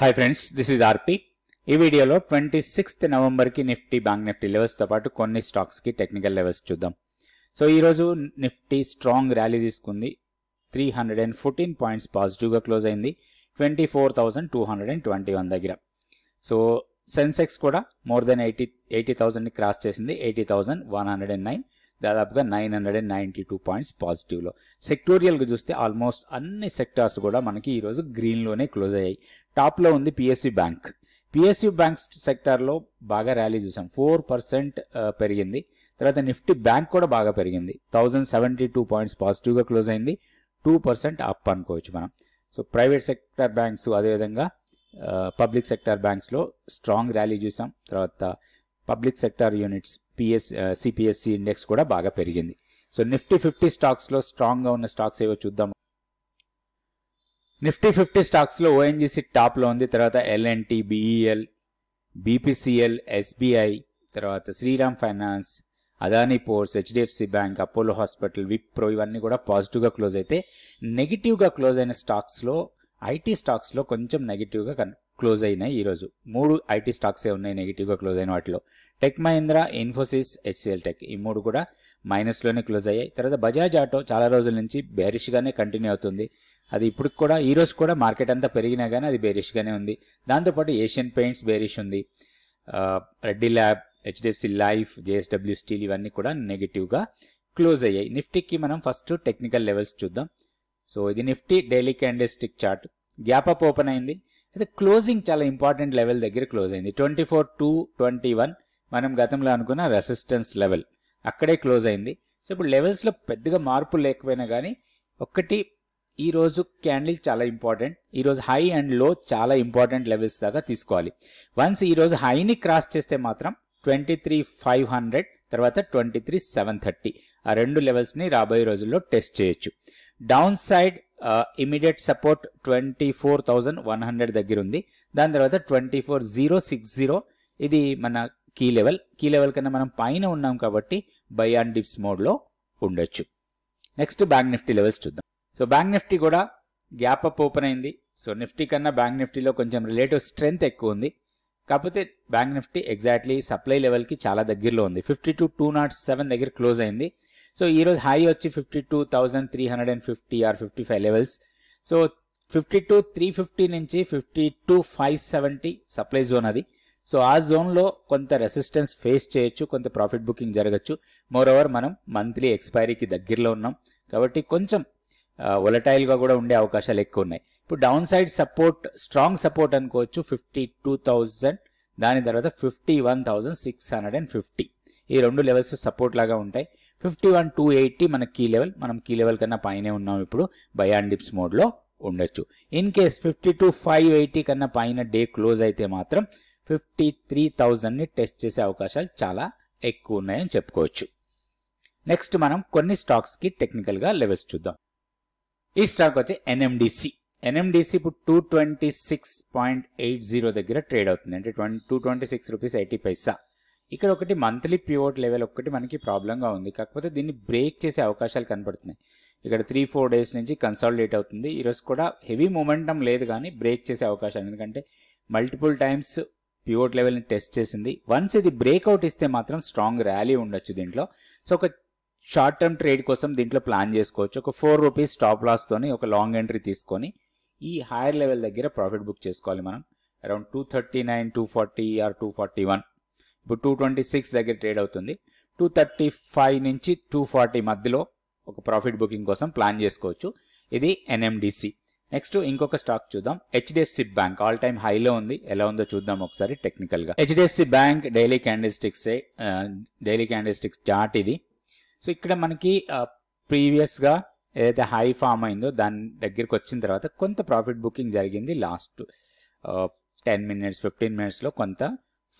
hi friends this is RP ఈ వీడియోలో twenty sixth నవంబర్కి నిఫ్టీ బ్యాంక్ నిఫ్టీ తో పాటు కొన్ని స్టాక్స్కి టెక్నికల్ లెవెల్స్ చూద్దాం సో ఈరోజు నిఫ్టీ స్ట్రాంగ్ ర్యాలీ తీసుకుంది three hundred and fourteen points పాజిటివ్గా క్లోజ్ అయింది twenty four thousand two hundred and twenty one దగ్గర సో సెన్సెక్స్ కూడా more than eighty eighty thousand cross చేసింది eighty thousand one hundred and nine దాదాపుగా nine hundred and ninety two points పాజిటివ్లో సెక్టోరియల్గా చూస్తే almost అన్ని సెక్టార్స్ కూడా మనకి ఈరోజు గ్రీన్లోనే క్లోజ్ అయ్యాయి టాప్లో ఉంది పిఎస్యు బ్యాంక్ పిఎస్యు బ్యాంక్ సెక్టార్లో బాగా ర్యాలీ చూసాం ఫోర్ పర్సెంట్ పెరిగింది తర్వాత నిఫ్టీ బ్యాంక్ కూడా బాగా పెరిగింది థౌజండ్ సెవెంటీ టూ పాయింట్స్ పాజిటివ్గా క్లోజ్ అయింది టూ పర్సెంట్ అప్ అనుకోవచ్చు మనం సో ప్రైవేట్ సెక్టార్ బ్యాంక్స్ అదేవిధంగా పబ్లిక్ సెక్టార్ బ్యాంక్స్లో స్ట్రాంగ్ ర్యాలీ చూసాం తర్వాత public sector units PS CPSC index కూడా బాగా పెరిగింది సో నిఫ్టీ ఫిఫ్టీ స్టాక్స్లో స్ట్రాంగ్గా ఉన్న స్టాక్స్ ఏవో చూద్దాం నిఫ్టీ ఫిఫ్టీ స్టాక్స్లో ఓఎన్జీసీ టాప్లో ఉంది తర్వాత ఎల్ఎన్టీ బిఈఎల్ బీపీసీఎల్ ఎస్బీఐ తర్వాత Shriram finance Adani ports HDFC bank Apollo hospital Wipro ఇవన్నీ కూడా పాజిటివ్గా క్లోజ్ అయితే నెగిటివ్గా క్లోజ్ అయిన స్టాక్స్లో ఐటీ స్టాక్స్లో కొంచెం నెగిటివ్గా కన్ క్లోజ్ అయినాయి ఈరోజు మూడు ఐటీ స్టాక్సే ఉన్నాయి నెగిటివ్గా క్లోజ్ అయిన వాటిలో tech Mahindra Infosys HCL tech ఈ మూడు కూడా మైనస్లోనే క్లోజ్ అయ్యాయి తర్వాత బజాజ్ ఆటో చాలా రోజుల నుంచి బేరిష్గానే కంటిన్యూ అవుతుంది అది ఇప్పుడు కూడా ఈ రోజు కూడా మార్కెట్ అంతా పెరిగినా కానీ అది బేరిష్గానే ఉంది దాంతోపాటు ఏషియన్ పెయింట్స్ బేరిష్ ఉంది Reddy lab HDFC life JSW steel ఇవన్నీ కూడా గా క్లోజ్ అయ్యాయి నిఫ్టీకి మనం ఫస్ట్ టెక్నికల్ లెవెల్స్ చూద్దాం సో ఇది Nifty daily candle stick chart gap up open అయింది అయితే క్లోజింగ్ చాలా ఇంపార్టెంట్ లెవెల్ దగ్గర క్లోజ్ అయింది twenty four two twenty one మనం గతంలో అనుకున్న రెసిస్టెన్స్ లెవెల్ అక్కడే క్లోజ్ అయింది సో ఇప్పుడు లెవెల్స్లో పెద్దగా మార్పు లేకపోయినా కానీ ఒకటి ఈ రోజు క్యాండిల్ చాలా ఇంపార్టెంట్ ఈ రోజు హై అండ్ లో చాలా ఇంపార్టెంట్ లెవెల్స్ దాకా తీసుకోవాలి వన్స్ ఈ రోజు హైని క్రాస్ చేస్తే మాత్రం ట్వంటీ త్రీ ఫైవ్ హండ్రెడ్ తర్వాత ట్వంటీ త్రీ సెవెన్ థర్టీ ఆ రెండు లెవెల్స్ని రాబోయే రోజుల్లో టెస్ట్ చేయొచ్చు down side immediate support twenty four thousand one hundred దగ్గర ఉంది దాని తర్వాత twenty four zero six zero ఇది మన కీ లెవెల్ కీ లెవెల్ కన్నా మనం పైన ఉన్నాం కాబట్టి బై అండ్ డిప్స్ మోడ్లో ఉండొచ్చు నెక్స్ట్ బ్యాంక్ నిఫ్టీ లెవెల్స్ చూద్దాం సో బ్యాంక్ నిఫ్టీ కూడా గ్యాప్ అప్ ఓపెన్ అయింది సో నిఫ్టీ కన్నా బ్యాంక్ నిఫ్టీలో కొంచెం రిలేటివ్ స్ట్రెంగ్త్ ఎక్కువ ఉంది కాకపోతే బ్యాంక్ నిఫ్టీ ఎగ్జాక్ట్లీ సప్లై లెవెల్కి చాలా దగ్గరలో ఉంది fifty two two naught seven దగ్గర క్లోజ్ అయింది సో ఈరోజు హై వచ్చి fifty two thousand three hundred and fifty or fifty five levels so fifty two three fifty నుంచి fifty two five seventy supply zone అది సో ఆ జోన్లో కొంత resistance face చేయొచ్చు కొంత ప్రాఫిట్ బుకింగ్ జరగచ్చు మోర్ ఓవర్ మనం మంత్లీ ఎక్స్పైరీకి దగ్గరలో ఉన్నాం కాబట్టి కొంచెం ఒలటైల్గా కూడా ఉండే అవకాశాలు ఎక్కువ ఉన్నాయి ఇప్పుడు down side support strong support అనుకోవచ్చు ఫిఫ్టీ టూ థౌజండ్ దాని తర్వాత fifty one thousand six hundred and fifty ఈ రెండు లెవెల్స్ సపోర్ట్ లాగా ఉంటాయి ఫిఫ్టీ వన్ టూ ఎయిటీ మన కీ లెవెల్ మనం కీ లెవెల్ కన్నా పైనే ఉన్నాం ఇప్పుడు బై అండ్ డిప్స్ మోడ్లో ఉండొచ్చు in case fifty two five eighty కన్నా పైన డే క్లోజ్ అయితే మాత్రం ఫిఫ్టీ త్రీ థౌజండ్ని టెస్ట్ చేసే అవకాశాలు చాలా ఎక్కువ ఉన్నాయని చెప్పుకోవచ్చు నెక్స్ట్ మనం కొన్ని స్టాక్స్కి టెక్నికల్గా లెవెల్స్ చూద్దాం ఈ స్టాక్ వచ్చి ఎన్ఎండిసి ఎన్ఎండిసి ఇప్పుడు two twenty six point eight zero దగ్గర ట్రేడ్ అవుతుంది అంటే twenty two twenty six rupees eighty paisa ఇక్కడ ఒకటి మంత్లీ పివోట్ లెవెల్ ఒకటి మనకి ప్రాబ్లంగా ఉంది కాకపోతే దీన్ని బ్రేక్ చేసే అవకాశాలు కనపడుతున్నాయి ఇక్కడ త్రీ ఫోర్ డేస్ నుంచి కన్సాలిడేట్ అవుతుంది ఈరోజు కూడా హెవీ మూమెంటం లేదు కానీ బ్రేక్ చేసే అవకాశం ఎందుకంటే మల్టిపుల్ టైమ్స్ పివోట్ లెవెల్ని టెస్ట్ చేసింది వన్స్ ఇది బ్రేక్అవుట్ ఇస్తే మాత్రం స్ట్రాంగ్ ర్యాలీ ఉండొచ్చు దీంట్లో సో ఒక షార్ట్ టర్మ్ ట్రేడ్ కోసం దీంట్లో ప్లాన్ చేసుకోవచ్చు ఒక ఫోర్ రూపీస్ స్టాప్ లాస్తోని ఒక లాంగ్ ఎంట్రీ తీసుకొని ఈ హైయర్ లెవెల్ దగ్గర ప్రాఫిట్ బుక్ చేసుకోవాలి మనం around two thirty nine two forty or two forty one ఇప్పుడు టూ ట్వంటీ సిక్స్ దగ్గర ట్రేడ్ అవుతుంది టూ థర్టీ ఫైవ్ నుంచి టూ ఫార్టీ మధ్యలో ఒక ప్రాఫిట్ బుకింగ్ కోసం ప్లాన్ చేసుకోవచ్చు ఇది ఎన్ఎండిసి నెక్స్ట్ ఇంకొక స్టాక్ చూద్దాం హెచ్డిఎఫ్సి బ్యాంక్ ఆల్ టైమ్ హైలో ఉంది ఎలా ఉందో చూద్దాం ఒకసారి టెక్నికల్ గా HDFC bank daily candlesticks daily candlesticks chart ఇది సో ఇక్కడ మనకి ప్రీవియస్ గా ఏదైతే హై ఫామ్ అయిందో దాని దగ్గరకు వచ్చిన తర్వాత కొంత ప్రాఫిట్ బుకింగ్ జరిగింది లాస్ట్ టెన్ మినిట్స్ ఫిఫ్టీన్ మినిట్స్లో కొంత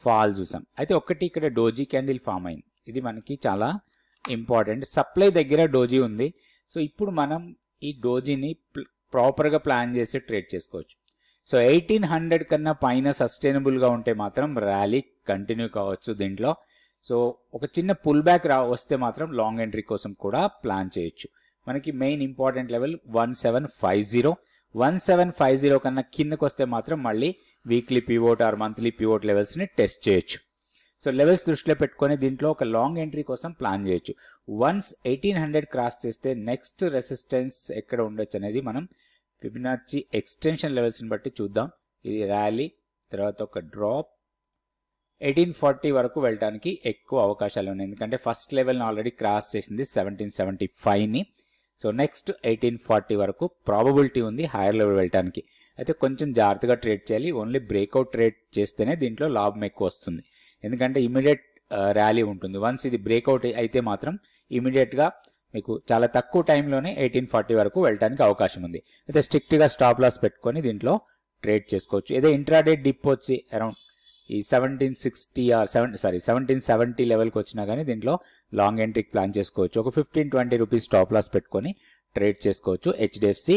ఫాల్ చూసాం అయితే ఒకటి ఇక్కడ డోజీ క్యాండిల్ ఫామ్ అయింది ఇది మనకి చాలా ఇంపార్టెంట్ సప్లై దగ్గర డోజీ ఉంది సో ఇప్పుడు మనం ఈ డోజీని ప్రాపర్గా ప్లాన్ చేసి ట్రేడ్ చేసుకోవచ్చు సో ఎయిటీన్ హండ్రెడ్ కన్నా పైన సస్టైనబుల్గా ఉంటే మాత్రం ర్యాలీ కంటిన్యూ కావచ్చు దీంట్లో సో ఒక చిన్న పుల్ బ్యాక్ రా వస్తే మాత్రం లాంగ్ ఎంట్రీ కోసం కూడా ప్లాన్ చేయొచ్చు మనకి main important level one seven five zero one seven five zero కన్నా కిందకు వస్తే మాత్రం మళ్ళీ weekly pivot or monthly pivot లెవెల్స్ని టెస్ట్ చేయొచ్చు సో లెవెల్స్ దృష్టిలో పెట్టుకొని దీంట్లో ఒక లాంగ్ ఎంట్రీ కోసం ప్లాన్ చేయొచ్చు వన్స్ ఎయిటీన్ హండ్రెడ్ క్రాస్ చేస్తే నెక్స్ట్ రెసిస్టెన్స్ ఎక్కడ ఉండొచ్చు అనేది మనం ఫిబినాచి ఎక్స్టెన్షన్ లెవెల్స్ని బట్టి చూద్దాం ఇది ర్యాలీ తర్వాత ఒక డ్రాప్ ఎయిటీన్ ఫార్టీ వరకు వెళ్ళడానికి ఎక్కువ అవకాశాలు ఉన్నాయి ఎందుకంటే ఫస్ట్ లెవెల్ని ఆల్రెడీ క్రాస్ చేసింది సెవెంటీన్ సెవెంటీ ఫైవ్ని సో నెక్స్ట్ ఎయిటీన్ ఫార్టీ వరకు ప్రాబబిలిటీ ఉంది హైయర్ లెవెల్ వెళ్ళడానికి అయితే కొంచెం జాగ్రత్తగా ట్రేడ్ చేయాలి ఓన్లీ బ్రేక్అవుట్ ట్రేడ్ చేస్తేనే దీంట్లో లాభం ఎక్కువ వస్తుంది ఎందుకంటే ఇమీడియట్ ర్యాలీ uh, ఉంటుంది వన్స్ ఇది బ్రేక్అవుట్ అయితే మాత్రం ఇమీడియట్గా మీకు చాలా తక్కువ టైంలోనే ఎయిటీన్ ఫార్టీ వరకు వెళ్ళడానికి అవకాశం ఉంది అయితే స్ట్రిక్ట్గా స్టాప్ లాస్ పెట్టుకొని దీంట్లో ట్రేడ్ చేసుకోవచ్చు ఏదో ఇంట్రాడే డిప్ వచ్చి అరౌండ్ ఈ seventeen sixty or seven sorry seventeen seventy లెవెల్కి వచ్చినా కానీ దీంట్లో లాంగ్ ఎంట్రీకి ప్లాన్ చేసుకోవచ్చు ఒక fifteen twenty rupees stop loss పెట్టుకొని ట్రేడ్ చేసుకోవచ్చు హెచ్డిఎఫ్సి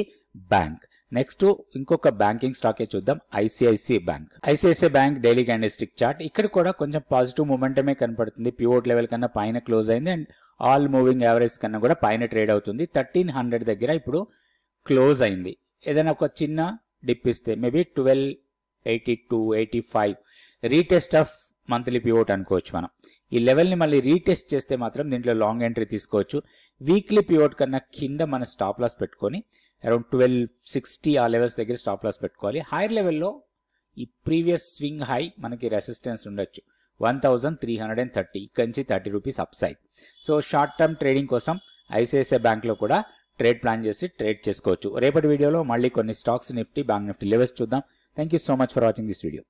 బ్యాంక్ నెక్స్ట్ ఇంకొక బ్యాంకింగ్ స్టాకే చూద్దాం ICIC bank ICICI bank daily candlestick chart ఇక్కడ కూడా కొంచెం పాజిటివ్ మూమెంటమే కనపడుతుంది పివోట్ లెవెల్ కన్నా పైన క్లోజ్ అయింది అండ్ ఆల్ మూవింగ్ యావరేజ్ కన్నా కూడా పైన ట్రేడ్ అవుతుంది థర్టీన్ హండ్రెడ్ దగ్గర ఇప్పుడు క్లోజ్ అయింది ఏదైనా ఒక చిన్న డిప్ ఇస్తే maybe twelve eighty two eighty five retest of monthly pivot అనుకోవచ్చు మనం ఈ లెవెల్ని మళ్ళీ రీటెస్ట్ చేస్తే మాత్రం దీంట్లో లాంగ్ ఎంట్రీ తీసుకోవచ్చు వీక్లీ పివోట్ కన్నా కింద మన స్టాప్ లాస్ పెట్టుకొని అరౌండ్ ట్వెల్వ్ సిక్స్టీ ఆ లెవెల్స్ దగ్గర స్టాప్ లాస్ పెట్టుకోవాలి హైయర్ లెవెల్లో ఈ ప్రీవియస్ స్వింగ్ హై మనకి రెసిస్టెన్స్ ఉండొచ్చు one thousand three hundred and thirty ఇక్కడి నుంచి thirty rupees upside so short term trading కోసం ఐసిఐసిఐ బ్యాంక్లో కూడా ట్రేడ్ ప్లాన్ చేసి ట్రేడ్ చేసుకోవచ్చు రేపటి వీడియోలో మళ్ళీ కొన్ని stocks nifty bank Nifty levels చూద్దాం thank you so much for watching this video